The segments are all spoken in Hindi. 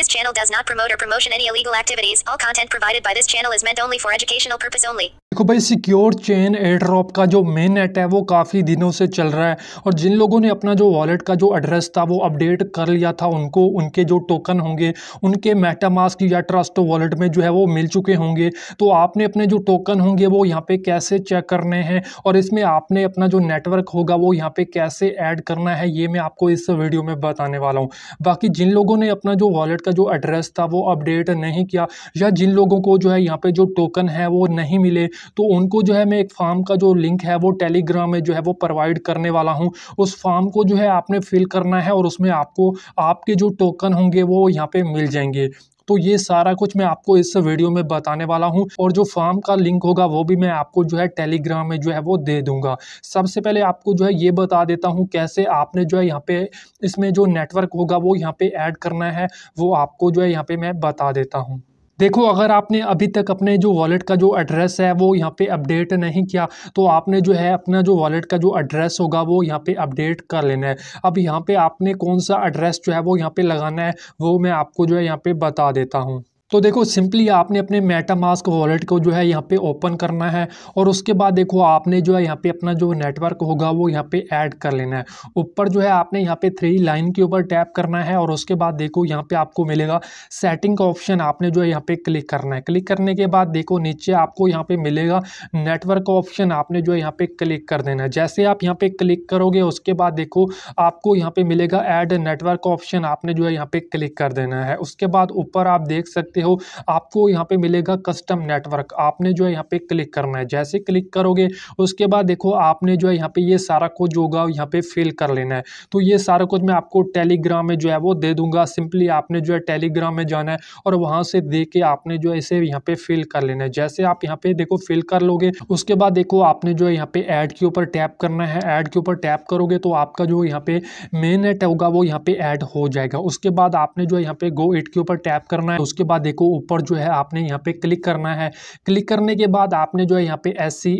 This channel does not promote or promotion any illegal activities. All content provided by this channel is meant only for educational purpose only. देखो भाई सिक्योर चेन एयरड्रॉप का जो मेन नेट है वो काफ़ी दिनों से चल रहा है और जिन लोगों ने अपना जो वॉलेट का जो एड्रेस था वो अपडेट कर लिया था उनको उनके जो टोकन होंगे उनके मेटामास्क या ट्रस्ट वॉलेट में जो है वो मिल चुके होंगे तो आपने अपने जो टोकन होंगे वो यहाँ पे कैसे चेक करने हैं और इसमें आपने अपना जो नेटवर्क होगा वो यहाँ पर कैसे ऐड करना है ये मैं आपको इस वीडियो में बताने वाला हूँ बाकी जिन लोगों ने अपना जो वॉलेट का जो एड्रेस था वो अपडेट नहीं किया या जिन लोगों को जो है यहाँ पे जो टोकन है वो नहीं मिले तो उनको जो है मैं एक फॉर्म का जो लिंक है वो टेलीग्राम में जो है वो प्रोवाइड करने वाला हूँ उस फॉर्म को जो है आपने फिल करना है और उसमें आपको आपके जो टोकन होंगे वो यहाँ पे मिल जाएंगे तो ये सारा कुछ मैं आपको इस वीडियो में बताने वाला हूँ और जो फॉर्म का लिंक होगा वो भी मैं आपको जो है टेलीग्राम में जो है वो दे दूंगा सबसे पहले आपको जो है ये बता देता हूँ कैसे आपने जो है यहाँ पे इसमें जो नेटवर्क होगा वो यहाँ पे ऐड करना है वो आपको जो है यहाँ पे मैं बता देता हूँ देखो अगर आपने अभी तक अपने जो वॉलेट का जो एड्रेस है वो यहाँ पे अपडेट नहीं किया तो आपने जो है अपना जो वॉलेट का जो एड्रेस होगा वो यहाँ पे अपडेट कर लेना है अब यहाँ पे आपने कौन सा एड्रेस जो है वो यहाँ पे लगाना है वो मैं आपको जो है यहाँ पे बता देता हूँ तो देखो सिंपली आपने अपने मेटा मास्क वॉलेट को जो है यहाँ पे ओपन करना है और उसके बाद देखो आपने जो है यहाँ पे अपना जो नेटवर्क होगा वो यहाँ पे ऐड कर लेना है ऊपर जो है आपने यहाँ पे थ्री लाइन के ऊपर टैप करना है और उसके बाद देखो यहाँ पे आपको मिलेगा सेटिंग का ऑप्शन आपने जो है यहाँ पे क्लिक करना है क्लिक करने के बाद देखो नीचे आपको यहाँ पे मिलेगा नेटवर्क का ऑप्शन आपने जो है यहाँ पे क्लिक कर देना है जैसे आप यहाँ पे क्लिक करोगे उसके बाद देखो आपको यहाँ पे मिलेगा ऐड नेटवर्क ऑप्शन आपने जो है यहाँ पे क्लिक कर देना है उसके बाद ऊपर आप देख सकते सकते हो आपको यहाँ पे मिलेगा कस्टम नेटवर्क आपने जो है यहाँ पे क्लिक करना है जैसे क्लिक करोगे उसके बाद देखो आपने जो है यहाँ पे ये सारा कुछ होगा यहाँ पे फिल कर लेना है तो ये सारा कुछ मैं आपको टेलीग्राम में जो है वो दे दूंगा सिंपली आपने जो है टेलीग्राम में जाना है और वहाँ से दे के आपने जो है इसे यहाँ पे फिल कर लेना है जैसे आप यहाँ पे देखो फिल कर लोगे उसके बाद देखो आपने जो है यहाँ पे ऐड के ऊपर टैप करना है ऐड के ऊपर टैप करोगे तो आपका जो यहाँ पे मेन नेट होगा वो यहाँ पे ऐड हो जाएगा उसके बाद आपने जो है यहाँ पे गो एट के ऊपर टैप करना है उसके बाद देखो ऊपर जो है आपने यहाँ पे क्लिक करना है क्लिक करने के बाद आपने जो है यहाँ पे एस सी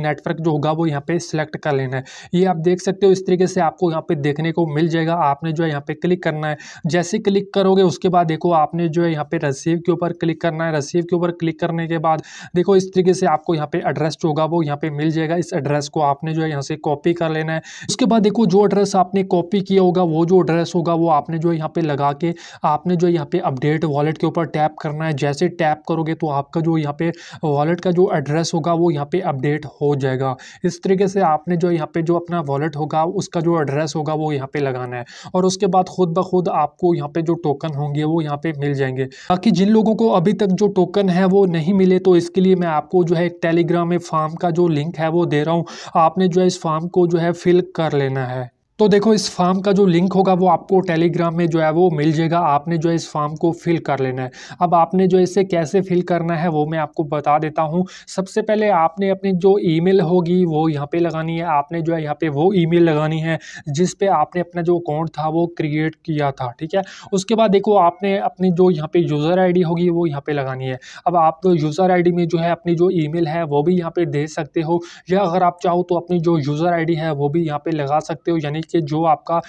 नेटवर्क जो होगा वो यहाँ पे सिलेक्ट कर लेना है ये आप देख सकते हो इस तरीके से आपको यहाँ पे देखने को मिल जाएगा आपने जो है यहाँ पे क्लिक करना है जैसे क्लिक करोगे उसके बाद देखो आपने जो है यहाँ पे रसीव के ऊपर क्लिक करना है रसीव के ऊपर क्लिक करने के बाद देखो इस तरीके से आपको यहाँ पे एड्रेस जो होगा वो यहाँ पे मिल जाएगा इस एड्रेस को आपने जो है यहाँ से कॉपी कर लेना है उसके बाद देखो जो एड्रेस आपने कॉपी किया होगा वो जो एड्रेस होगा वो आपने जो है यहाँ पे लगा के आपने जो यहाँ पे अपडेट वॉलेट के ऊपर टैप टैप करना है जैसे टैप करोगे तो आपका जो यहाँ पे वॉलेट का जो एड्रेस होगा वो यहाँ पे अपडेट हो जाएगा इस तरीके से आपने जो यहाँ पे जो अपना वॉलेट होगा उसका जो एड्रेस होगा वो यहाँ पे लगाना है और उसके बाद खुद ब खुद आपको यहाँ पे जो टोकन होंगे वो यहाँ पे मिल जाएंगे बाकी जिन लोगों को अभी तक जो टोकन है वो नहीं मिले तो इसके लिए मैं आपको जो है टेलीग्राम में फार्म का जो लिंक है वो दे रहा हूँ आपने जो है इस फार्म को जो है फिल कर लेना है तो देखो इस फॉर्म का जो लिंक होगा वो आपको टेलीग्राम में जो है वो मिल जाएगा आपने जो है इस फॉर्म को फिल कर लेना है अब आपने जो इसे कैसे फिल करना है वो मैं आपको बता देता हूँ सबसे पहले आपने अपनी जो ईमेल होगी वो यहाँ पे लगानी है आपने जो है यहाँ पे वो ईमेल लगानी है जिस पे आपने अपना जो अकाउंट था वो क्रिएट किया था ठीक है उसके बाद देखो आपने अपनी जो यहाँ पर यूज़र आई होगी वो यहाँ पर लगानी है अब आप तो यूज़र आई में जो है अपनी जो ई है वो भी यहाँ पर दे सकते हो या अगर आप चाहो तो अपनी जो यूज़र आई है वो भी यहाँ पर लगा सकते हो यानी साइट से जो आपका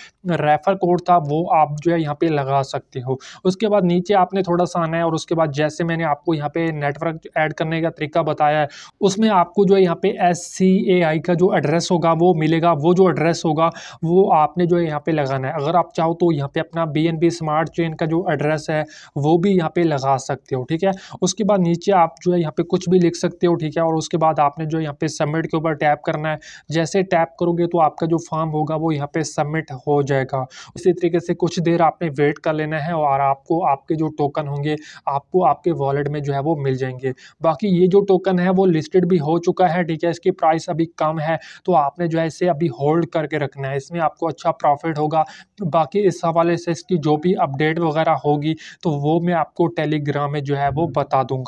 रेफ़र कोड था वो आप जो है यहाँ पे लगा सकते हो उसके बाद नीचे आपने थोड़ा सा आना है और उसके बाद जैसे मैंने आपको यहाँ पे नेटवर्क ऐड करने का तरीका बताया है उसमें आपको जो है यहाँ पे एस सी ए आई का जो एड्रेस होगा वो मिलेगा वो जो एड्रेस होगा वो आपने जो है यहाँ पे लगाना है अगर आप चाहो तो यहाँ पे अपना B N B Smart Chain का जो एड्रेस है वो भी यहाँ पे लगा सकते हो ठीक है उसके बाद नीचे आप जो है यहाँ पे कुछ भी लिख सकते हो ठीक है और उसके बाद आपने जो यहाँ पे सबमिट के ऊपर टैप करना है जैसे टैप करोगे तो आपका जो फॉर्म होगा वो यहाँ यहाँ पे सबमिट हो जाएगा उसी तरीके से कुछ देर आपने वेट कर लेना है और आपको आपके जो टोकन होंगे आपको आपके वॉलेट में जो है वो मिल जाएंगे बाकी ये जो टोकन है वो लिस्टेड भी हो चुका है ठीक है इसकी प्राइस अभी कम है तो आपने जो है इसे अभी होल्ड करके रखना है इसमें आपको अच्छा प्रॉफिट होगा बाकी इस हवाले से इसकी जो भी अपडेट वगैरह होगी तो वो मैं आपको टेलीग्राम में जो है वो बता दूंगा